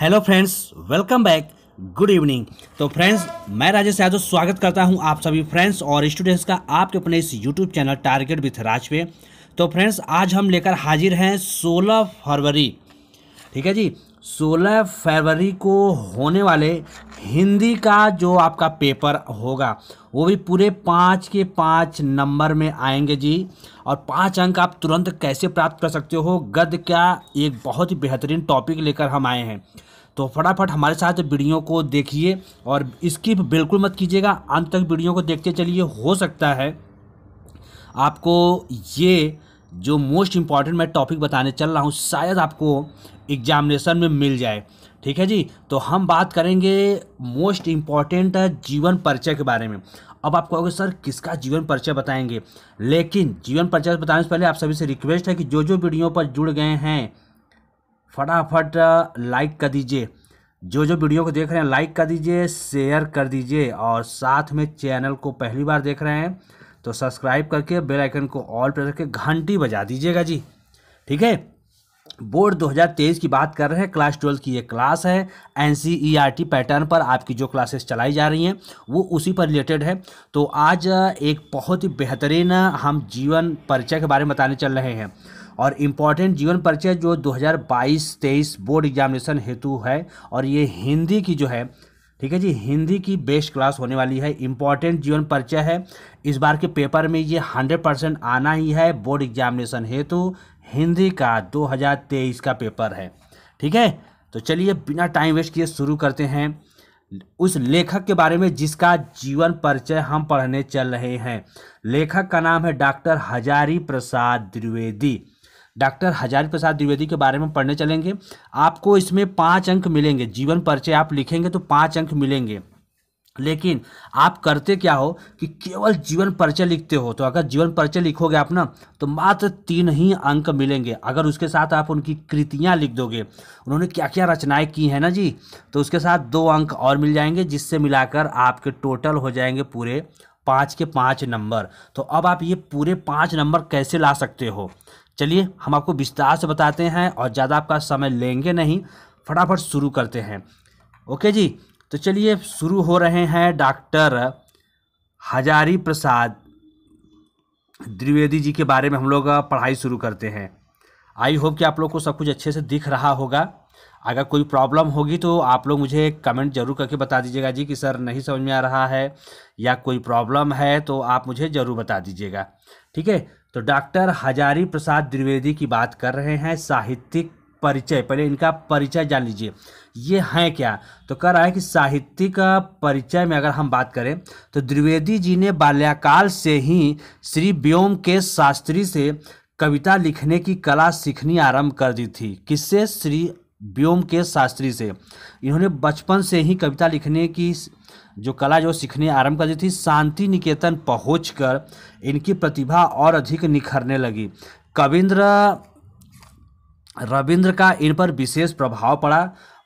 hello friends welcome back good evening तो friends मैं राजेश यादव स्वागत करता हूं आप सभी फ्रेंड्स और स्टूडेंट्स का आपके अपने इस YouTube channel target with Raj पे तो फ्रेंड्स आज हम लेकर हाजिर हैं 16 फरवरी ठीक है जी 16 फरवरी को होने वाले हिंदी का जो आपका पेपर होगा वो भी पूरे पाँच के पाँच नंबर में आएंगे जी और पाँच अंक आप तुरंत कैसे प्राप्त कर सकते हो गद का एक बहुत ही बेहतरीन टॉपिक लेकर हम आए हैं तो फटाफट हमारे साथ वीडियो को देखिए और स्किप बिल्कुल मत कीजिएगा अंत तक वीडियो को देखते चलिए हो सकता है आपको ये जो मोस्ट इम्पॉर्टेंट मैं टॉपिक बताने चल रहा हूँ शायद आपको एग्जामिनेशन में मिल जाए ठीक है जी तो हम बात करेंगे मोस्ट इम्पॉर्टेंट जीवन परिचय के बारे में अब आप कहोगे सर किसका जीवन परिचय बताएंगे लेकिन जीवन परिचय बताने से पहले आप सभी से रिक्वेस्ट है कि जो जो वीडियो पर जुड़ गए हैं फटाफट लाइक कर दीजिए जो जो वीडियो को देख रहे हैं लाइक कर दीजिए शेयर कर दीजिए और साथ में चैनल को पहली बार देख रहे हैं तो सब्सक्राइब करके बेल आइकन को ऑल प्रेस करके घंटी बजा दीजिएगा जी ठीक है बोर्ड 2023 की बात कर रहे हैं क्लास ट्वेल्थ की ये क्लास है एन पैटर्न e पर आपकी जो क्लासेस चलाई जा रही हैं वो उसी पर रिलेटेड है तो आज एक बहुत ही बेहतरीन हम जीवन परिचय के बारे में बताने चल रहे हैं और इम्पॉर्टेंट जीवन परिचय जो 2022-23 बोर्ड एग्जामिनेशन हेतु है और ये हिंदी की जो है ठीक है जी हिंदी की बेस्ट क्लास होने वाली है इम्पॉर्टेंट जीवन परिचय है इस बार के पेपर में ये हंड्रेड परसेंट आना ही है बोर्ड एग्जामिनेशन हेतु हिंदी का 2023 का पेपर है ठीक है तो चलिए बिना टाइम वेस्ट किए शुरू करते हैं उस लेखक के बारे में जिसका जीवन परिचय हम पढ़ने चल रहे हैं लेखक का नाम है डॉक्टर हजारी प्रसाद द्विवेदी डॉक्टर हजारी प्रसाद द्विवेदी के बारे में पढ़ने चलेंगे आपको इसमें पाँच अंक मिलेंगे जीवन परिचय आप लिखेंगे तो पाँच अंक मिलेंगे लेकिन आप करते क्या हो कि केवल जीवन परिचय लिखते हो तो अगर जीवन परिचय लिखोगे आप ना तो मात्र तीन ही अंक मिलेंगे अगर उसके साथ आप उनकी कृतियां लिख दोगे उन्होंने क्या क्या रचनाएं की हैं ना जी तो उसके साथ दो अंक और मिल जाएंगे जिससे मिलाकर आपके टोटल हो जाएंगे पूरे पाँच के पाँच नंबर तो अब आप ये पूरे पाँच नंबर कैसे ला सकते हो चलिए हम आपको विस्तार से बताते हैं और ज़्यादा आपका समय लेंगे नहीं फटाफट शुरू करते हैं ओके जी तो चलिए शुरू हो रहे हैं डॉक्टर हजारी प्रसाद द्विवेदी जी के बारे में हम लोग पढ़ाई शुरू करते हैं आई होप कि आप लोग को सब कुछ अच्छे से दिख रहा होगा अगर कोई प्रॉब्लम होगी तो आप लोग मुझे कमेंट जरूर करके बता दीजिएगा जी कि सर नहीं समझ में आ रहा है या कोई प्रॉब्लम है तो आप मुझे ज़रूर बता दीजिएगा ठीक है तो डॉक्टर हजारी प्रसाद द्विवेदी की बात कर रहे हैं साहित्यिक परिचय पहले इनका परिचय जान लीजिए ये हैं क्या तो कह रहा है कि साहित्यिक परिचय में अगर हम बात करें तो द्विवेदी जी ने बाल्यकाल से ही श्री व्योम के शास्त्री से कविता लिखने की कला सीखनी आरंभ कर दी थी किससे श्री व्योम के शास्त्री से इन्होंने बचपन से ही कविता लिखने की जो कला जो सीखने आरंभ कर दी थी शांति निकेतन पहुँच इनकी प्रतिभा और अधिक निखरने लगी कविंद्र रविंद्र का इन पर विशेष प्रभाव पड़ा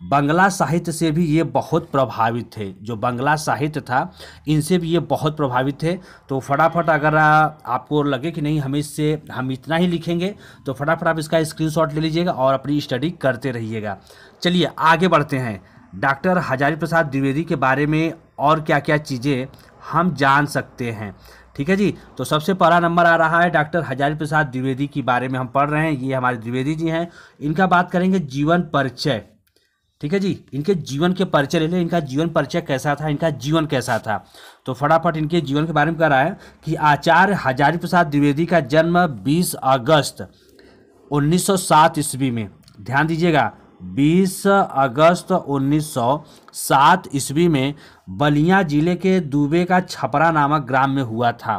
बंगला साहित्य से भी ये बहुत प्रभावित थे जो बंगला साहित्य था इनसे भी ये बहुत प्रभावित थे तो फटाफट अगर आपको लगे कि नहीं हम इससे हम इतना ही लिखेंगे तो फटाफट आप इसका स्क्रीनशॉट ले लीजिएगा और अपनी स्टडी करते रहिएगा चलिए आगे बढ़ते हैं डॉक्टर हजारी प्रसाद द्विवेदी के बारे में और क्या क्या चीज़ें हम जान सकते हैं ठीक है जी तो सबसे पहला नंबर आ रहा है डॉक्टर हजारी प्रसाद द्विवेदी के बारे में हम पढ़ रहे हैं ये हमारे द्विवेदी जी हैं इनका बात करेंगे जीवन परिचय ठीक है जी इनके जीवन के परिचय ले लें इनका जीवन परिचय कैसा था इनका जीवन कैसा था तो फटाफट इनके जीवन के बारे में कह रहा है कि आचार्य हजारी प्रसाद द्विवेदी का जन्म 20 अगस्त 1907 ईस्वी में ध्यान दीजिएगा 20 अगस्त 1907 ईस्वी में बलिया जिले के दुबे का छपरा नामक ग्राम में हुआ था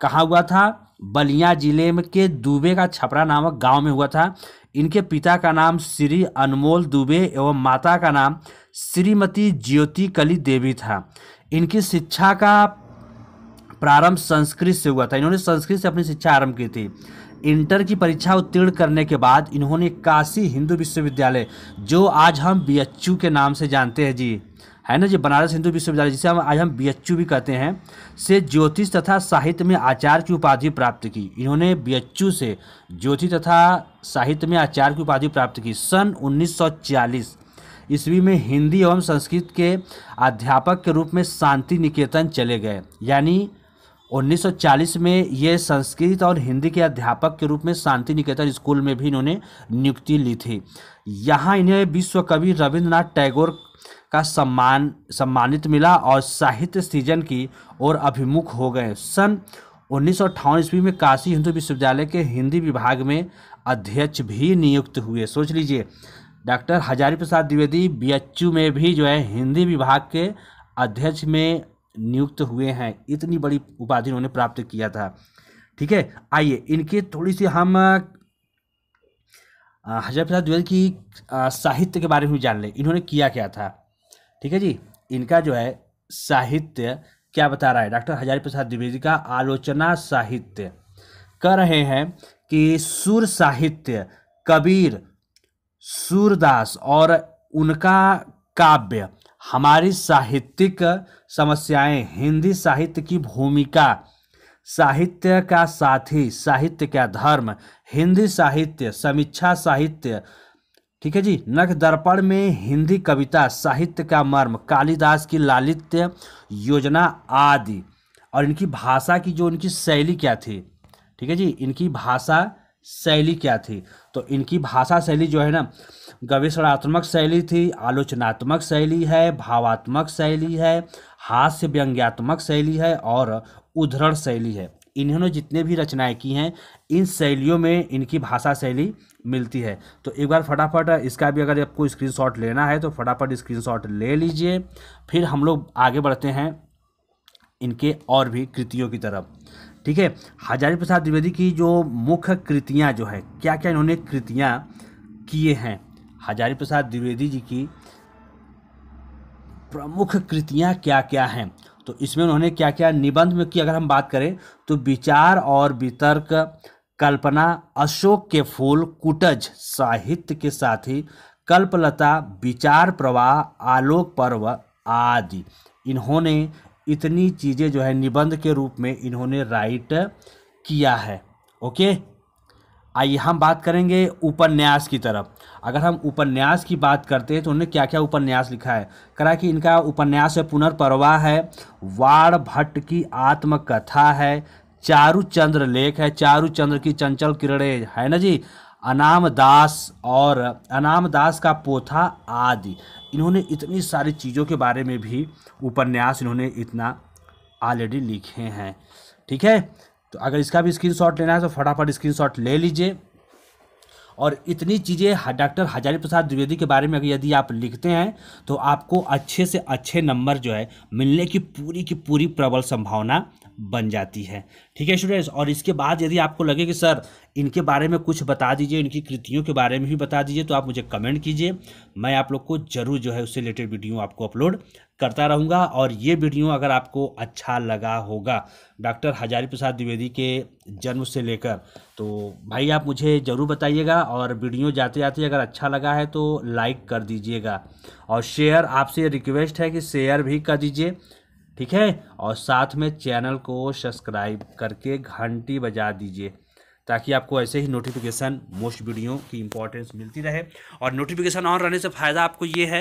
कहाँ हुआ था बलिया जिले में के दुबे का छपरा नामक गांव में हुआ था इनके पिता का नाम श्री अनमोल दुबे एवं माता का नाम श्रीमती ज्योति कली देवी था इनकी शिक्षा का प्रारंभ संस्कृत से हुआ था इन्होंने संस्कृत से अपनी शिक्षा आरंभ की थी इंटर की परीक्षा उत्तीर्ण करने के बाद इन्होंने काशी हिंदू विश्वविद्यालय जो आज हम बी के नाम से जानते हैं जी है ना जी बनारस हिंदू विश्वविद्यालय जिसे हम आज हम बी भी कहते हैं से ज्योतिष तथा साहित्य में आचार्य की उपाधि प्राप्त की इन्होंने बी से ज्योतिष तथा साहित्य में आचार्य की उपाधि प्राप्त की सन 1940 ईस्वी में हिंदी एवं संस्कृत के अध्यापक के रूप में शांति निकेतन चले गए यानी 1940 में ये संस्कृत और हिंदी के अध्यापक के रूप में शांति निकेतन स्कूल में भी इन्होंने नियुक्ति ली थी यहाँ इन्हें विश्व कवि रविन्द्रनाथ टैगोर का सम्मान सम्मानित मिला और साहित्य सीजन की ओर अभिमुख हो गए सन उन्नीस सौ ईस्वी में काशी हिंदू विश्वविद्यालय के हिंदी विभाग में अध्यक्ष भी नियुक्त हुए सोच लीजिए डॉक्टर हजारी प्रसाद द्विवेदी बी में भी जो है हिंदी विभाग के अध्यक्ष में नियुक्त हुए हैं इतनी बड़ी उपाधि उन्होंने प्राप्त किया था ठीक है आइए इनके थोड़ी सी हम हजरत प्रसाद द्विवेदी की साहित्य के बारे में भी जान लें इन्होंने किया क्या था ठीक है जी इनका जो है साहित्य क्या बता रहा है डॉक्टर हजारी प्रसाद द्विवेदी का आलोचना साहित्य कह रहे हैं कि सुर साहित्य कबीर सूरदास और उनका काव्य हमारी साहित्यिक समस्याएं हिंदी साहित्य की भूमिका साहित्य का साथी साहित्य का धर्म हिंदी साहित्य समीक्षा साहित्य ठीक है जी नख दर्पण में हिंदी कविता साहित्य का मर्म कालिदास की लालित्य योजना आदि और इनकी भाषा की जो इनकी शैली क्या थी ठीक है जी इनकी भाषा शैली क्या थी तो इनकी भाषा शैली जो है ना गवेषणात्मक शैली थी आलोचनात्मक शैली है भावात्मक शैली है हास्य व्यंग्यात्मक शैली है और उद्धरण शैली है इन्होंने जितने भी रचनाएं की हैं इन शैलियों में इनकी भाषा शैली मिलती है तो एक बार फटाफट इसका भी अगर आपको स्क्रीनशॉट लेना है तो फटाफट स्क्रीनशॉट ले लीजिए फिर हम लोग आगे बढ़ते हैं इनके और भी कृतियों की तरफ ठीक है हजारी प्रसाद द्विवेदी की जो मुख्य कृतियाँ जो हैं क्या क्या इन्होंने कृतियाँ किए हैं हजारी प्रसाद द्विवेदी जी की प्रमुख कृतियाँ क्या क्या हैं तो इसमें उन्होंने क्या क्या निबंध में की अगर हम बात करें तो विचार और वितर्क कल्पना अशोक के फूल कुटज साहित्य के साथ ही कल्पलता विचार प्रवाह आलोक पर्व आदि इन्होंने इतनी चीज़ें जो है निबंध के रूप में इन्होंने राइट किया है ओके आइए हम बात करेंगे उपन्यास की तरफ अगर हम उपन्यास की बात करते हैं तो उन्होंने क्या क्या उपन्यास लिखा है करा कि इनका उपन्यास है पुनर्प्रवाह है वाड़ भट्ट की आत्मकथा है चारू चंद्र लेख है चारू चंद्र की चंचल किरणें है ना जी अनाम दास और अनाम दास का पोथा आदि इन्होंने इतनी सारी चीज़ों के बारे में भी उपन्यास इन्होंने इतना ऑलरेडी लिखे हैं ठीक है तो अगर इसका भी स्क्रीनशॉट लेना है तो फटाफट स्क्रीनशॉट ले लीजिए और इतनी चीज़ें डॉक्टर हजारी प्रसाद द्विवेदी के बारे में अगर यदि आप लिखते हैं तो आपको अच्छे से अच्छे नंबर जो है मिलने की पूरी की पूरी प्रबल संभावना बन जाती है ठीक है स्टूडेंट्स और इसके बाद यदि आपको लगे कि सर इनके बारे में कुछ बता दीजिए इनकी कृतियों के बारे में भी बता दीजिए तो आप मुझे कमेंट कीजिए मैं आप लोग को ज़रूर जो है उससे रिलेटेड वीडियो आपको अपलोड करता रहूँगा और ये वीडियो अगर आपको अच्छा लगा होगा डॉक्टर हजारी प्रसाद द्विवेदी के जन्म से लेकर तो भाई आप मुझे ज़रूर बताइएगा और वीडियो जाते जाते अगर अच्छा लगा है तो लाइक कर दीजिएगा और शेयर आपसे रिक्वेस्ट है कि शेयर भी कर दीजिए ठीक है और साथ में चैनल को सब्सक्राइब करके घंटी बजा दीजिए ताकि आपको ऐसे ही नोटिफिकेशन मोस्ट वीडियो की इंपॉर्टेंस मिलती रहे और नोटिफिकेशन ऑन रहने से फ़ायदा आपको ये है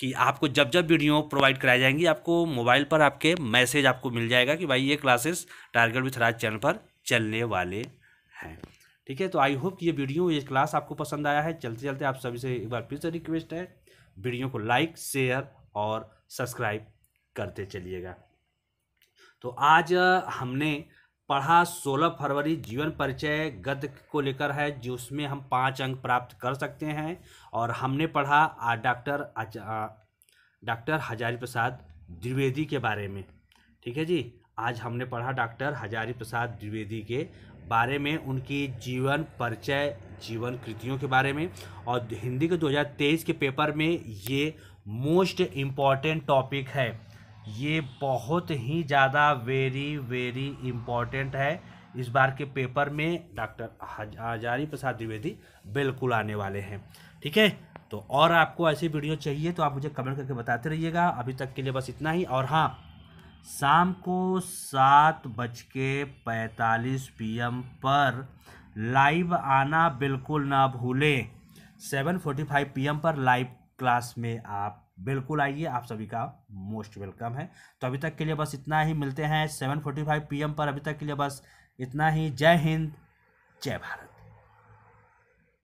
कि आपको जब जब वीडियो प्रोवाइड कराई जाएंगी आपको मोबाइल पर आपके मैसेज आपको मिल जाएगा कि भाई ये classes target with Raj channel पर चलने वाले हैं ठीक है तो आई होप ये वीडियो ये क्लास आपको पसंद आया है चलते चलते आप सभी से एक बार फिर से रिक्वेस्ट है वीडियो को लाइक शेयर और सब्सक्राइब करते चलिएगा तो आज हमने पढ़ा 16 फरवरी जीवन परिचय गद्य को लेकर है जिसमें हम पाँच अंक प्राप्त कर सकते हैं और हमने पढ़ा डॉक्टर डॉक्टर हजारी प्रसाद द्विवेदी के बारे में ठीक है जी आज हमने पढ़ा डॉक्टर हजारी प्रसाद द्विवेदी के बारे में उनकी जीवन परिचय जीवन कृतियों के बारे में और हिंदी के 2023 के पेपर में ये मोस्ट इम्पॉर्टेंट टॉपिक है ये बहुत ही ज़्यादा वेरी वेरी इम्पॉर्टेंट है इस बार के पेपर में डॉक्टर हजारी प्रसाद द्विवेदी बिल्कुल आने वाले हैं ठीक है तो और आपको ऐसी वीडियो चाहिए तो आप मुझे कमेंट करके बताते रहिएगा अभी तक के लिए बस इतना ही और हाँ शाम को सात बज के पैंतालीस पी पर लाइव आना बिल्कुल ना भूलें सेवन फोर्टी फाइव पी पर लाइव क्लास में आप बिल्कुल आइए आप सभी का मोस्ट वेलकम है तो अभी तक के लिए बस इतना ही मिलते हैं सेवन फोर्टी फाइव पी पर अभी तक के लिए बस इतना ही जय हिंद जय भारत